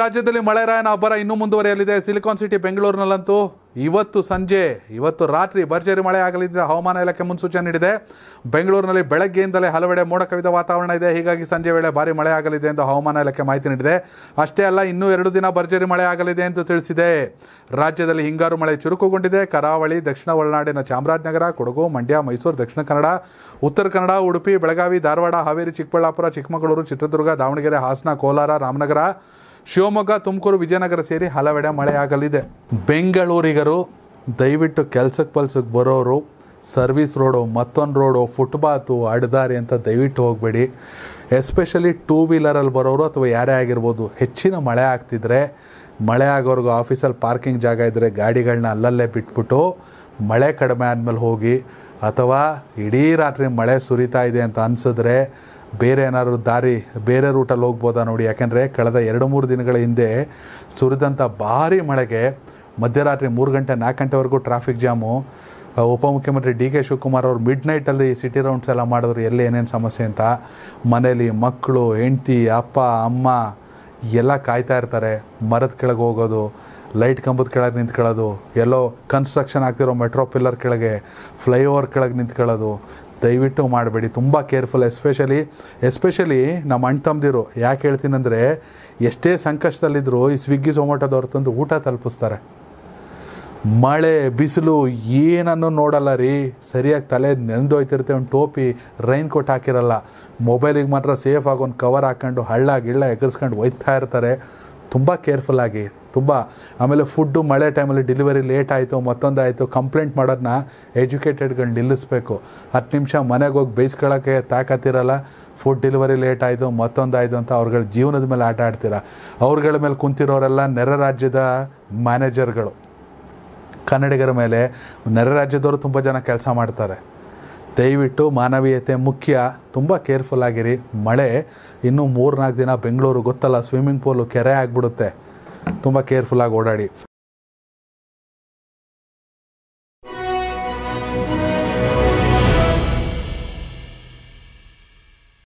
ರಾಜ್ಯದಲ್ಲಿ ಮಳೆ ರಾಯನ ಅಬ್ಬರ ಇನ್ನೂ ಮುಂದುವರಿಯಲಿದೆ ಸಿಲಿಕಾನ್ ಸಿಟಿ ಬೆಂಗಳೂರಿನಲ್ಲಂತೂ ಇವತ್ತು ಸಂಜೆ ಇವತ್ತು ರಾತ್ರಿ ಭರ್ಜರಿ ಮಳೆ ಆಗಲಿದೆ ಹವಾಮಾನ ಇಲಾಖೆ ಮುನ್ಸೂಚನೆ ನೀಡಿದೆ ಬೆಂಗಳೂರಿನಲ್ಲಿ ಬೆಳಗ್ಗೆಯಿಂದಲೇ ಹಲವೆಡೆ ಮೋಡ ಕವಿದ ವಾತಾವರಣ ಇದೆ ಹೀಗಾಗಿ ಸಂಜೆ ವೇಳೆ ಭಾರಿ ಮಳೆ ಆಗಲಿದೆ ಎಂದು ಹವಾಮಾನ ಇಲಾಖೆ ಮಾಹಿತಿ ನೀಡಿದೆ ಅಷ್ಟೇ ಅಲ್ಲ ಇನ್ನೂ ಎರಡು ದಿನ ಭರ್ಜರಿ ಮಳೆ ಆಗಲಿದೆ ಎಂದು ತಿಳಿಸಿದೆ ರಾಜ್ಯದಲ್ಲಿ ಹಿಂಗಾರು ಮಳೆ ಚುರುಕುಗೊಂಡಿದೆ ಕರಾವಳಿ ದಕ್ಷಿಣ ಒಳನಾಡಿನ ಚಾಮರಾಜನಗರ ಕೊಡಗು ಮಂಡ್ಯ ಮೈಸೂರು ದಕ್ಷಿಣ ಕನ್ನಡ ಉತ್ತರ ಕನ್ನಡ ಉಡುಪಿ ಬೆಳಗಾವಿ ಧಾರವಾಡ ಹಾವೇರಿ ಚಿಕ್ಕಬಳ್ಳಾಪುರ ಚಿಕ್ಕಮಗಳೂರು ಚಿತ್ರದುರ್ಗ ದಾವಣಗೆರೆ ಹಾಸನ ಕೋಲಾರ ರಾಮನಗರ ಶಿವಮೊಗ್ಗ ತುಮಕೂರು ವಿಜಯನಗರ ಸೇರಿ ಹಲವೆಡೆ ಮಳೆಯಾಗಲಿದೆ ಬೆಂಗಳೂರಿಗರು ದಯವಿಟ್ಟು ಕೆಲಸಕ್ಕೆ ಪಲ್ಸಕ್ಕೆ ಬರೋರು ಸರ್ವಿಸ್ ರೋಡು ಮತ್ತೊಂದು ರೋಡು ಫುಟ್ಪಾತು ಅಡ್ದಾರಿ ಅಂತ ದಯವಿಟ್ಟು ಹೋಗಬೇಡಿ ಎಸ್ಪೆಷಲಿ ಟೂ ವೀಲರಲ್ಲಿ ಬರೋರು ಅಥವಾ ಯಾರೇ ಆಗಿರ್ಬೋದು ಹೆಚ್ಚಿನ ಮಳೆ ಆಗ್ತಿದ್ರೆ ಮಳೆ ಆಗೋರ್ಗು ಆಫೀಸಲ್ಲಿ ಪಾರ್ಕಿಂಗ್ ಜಾಗ ಇದ್ದರೆ ಗಾಡಿಗಳನ್ನ ಅಲ್ಲಲ್ಲೇ ಬಿಟ್ಬಿಟ್ಟು ಮಳೆ ಕಡಿಮೆ ಆದಮೇಲೆ ಹೋಗಿ ಅಥವಾ ಇಡೀ ರಾತ್ರಿ ಮಳೆ ಸುರಿತಾ ಇದೆ ಅಂತ ಅನಿಸಿದ್ರೆ ಬೇರೆ ಏನಾದರೂ ದಾರಿ ಬೇರೆ ರೂಟಲ್ಲಿ ಹೋಗ್ಬೋದಾ ನೋಡಿ ಯಾಕೆಂದರೆ ಕಳೆದ ಎರಡು ಮೂರು ದಿನಗಳ ಹಿಂದೆ ಸುರಿದಂಥ ಭಾರಿ ಮಳೆಗೆ ಮಧ್ಯರಾತ್ರಿ ಮೂರು ಗಂಟೆ ನಾಲ್ಕು ಗಂಟೆವರೆಗೂ ಟ್ರಾಫಿಕ್ ಜಾಮು ಉಪಮುಖ್ಯಮಂತ್ರಿ ಡಿ ಕೆ ಶಿವಕುಮಾರ್ ಅವರು ಮಿಡ್ ನೈಟಲ್ಲಿ ಸಿಟಿ ರೌಂಡ್ಸ್ ಎಲ್ಲ ಮಾಡಿದ್ರು ಎಲ್ಲಿ ಏನೇನು ಸಮಸ್ಯೆ ಅಂತ ಮನೇಲಿ ಮಕ್ಕಳು ಹೆಂಡ್ತಿ ಅಪ್ಪ ಅಮ್ಮ ಎಲ್ಲ ಕಾಯ್ತಾ ಇರ್ತಾರೆ ಮರದ ಕೆಳಗೆ ಹೋಗೋದು ಲೈಟ್ ಕಂಬದ ಕೆಳಗೆ ನಿಂತ್ಕೊಳ್ಳೋದು ಎಲ್ಲೋ ಕನ್ಸ್ಟ್ರಕ್ಷನ್ ಆಗ್ತಿರೋ ಮೆಟ್ರೋ ಪಿಲ್ಲರ್ ಕೆಳಗೆ ಫ್ಲೈಓವರ್ ಕೆಳಗೆ ನಿಂತ್ಕೊಳ್ಳೋದು ದಯವಿಟ್ಟು ಮಾಡಬೇಡಿ ತುಂಬ ಕೇರ್ಫುಲ್ ಎಸ್ಪೆಷಲಿ ಎಸ್ಪೆಷಲಿ ನಮ್ಮ ಅಣ್ಣ ತಮ್ಮದಿರು ಯಾಕೆ ಹೇಳ್ತೀನಂದರೆ ಎಷ್ಟೇ ಸಂಕಷ್ಟದಲ್ಲಿದ್ದರೂ ಈ ಸ್ವಿಗ್ಗಿ ಸೊಮೋಟೋದವ್ರ ತಂದು ಊಟ ತಲುಪಿಸ್ತಾರೆ ಮಳೆ ಬಿಸಿಲು ಏನನ್ನು ನೋಡಲ್ಲ ರೀ ಸರಿಯಾಗಿ ತಲೆ ನೆನೆದೋಯ್ತಿರುತ್ತೆ ಒಂದು ಟೋಪಿ ರೈನ್ ಕೋಟ್ ಹಾಕಿರಲ್ಲ ಮೊಬೈಲಿಗೆ ಮಾತ್ರ ಸೇಫಾಗಿ ಒಂದು ಕವರ್ ಹಾಕ್ಕೊಂಡು ಹಳ್ಳ ಗಿಳ್ಳ ಎಗರ್ಸ್ಕೊಂಡು ಒಯ್ತಾ ಇರ್ತಾರೆ ತುಂಬ ಕೇರ್ಫುಲ್ಲಾಗಿ ತುಂಬ ಆಮೇಲೆ ಫುಡ್ಡು ಮಳೆ ಟೈಮಲ್ಲಿ ಡೆಲಿವರಿ ಲೇಟ್ ಆಯಿತು ಮತ್ತೊಂದು ಕಂಪ್ಲೇಂಟ್ ಮಾಡೋದನ್ನ ಎಜುಕೇಟೆಡ್ಗಳು ನಿಲ್ಲಿಸಬೇಕು ಹತ್ತು ನಿಮಿಷ ಮನೆಗೆ ಹೋಗಿ ಬೇಯಿಸ್ಕೊಳ್ಳೋಕ್ಕೆ ತಾಕತ್ತಿರಲ್ಲ ಫುಡ್ ಡೆಲಿವರಿ ಲೇಟ್ ಆಯಿತು ಮತ್ತೊಂದು ಅಂತ ಅವ್ರುಗಳ ಜೀವನದ ಮೇಲೆ ಆಟ ಆಡ್ತೀರ ಅವ್ರುಗಳ ಮೇಲೆ ಕುಂತಿರೋರೆಲ್ಲ ನೆರೆ ರಾಜ್ಯದ ಮ್ಯಾನೇಜರ್ಗಳು ಕನ್ನಡಿಗರ ಮೇಲೆ ನೆರೆ ರಾಜ್ಯದವರು ತುಂಬ ಜನ ಕೆಲಸ ಮಾಡ್ತಾರೆ ದಯವಿಟ್ಟು ಮಾನವೀಯತೆ ಮುಖ್ಯ ತುಂಬ ಕೇರ್ಫುಲ್ ಆಗಿರಿ ಮಳೆ ಇನ್ನೂ ನಾಲ್ಕು ದಿನ ಬೆಂಗಳೂರು ಗೊತ್ತಲ್ಲ ಸ್ವಿಮ್ಮಿಂಗ್ ಪೂಲು ಕೆರೆ ಆಗಿಬಿಡುತ್ತೆ ತುಂಬ ಕೇರ್ಫುಲ್ಲಾಗಿ ಓಡಾಡಿ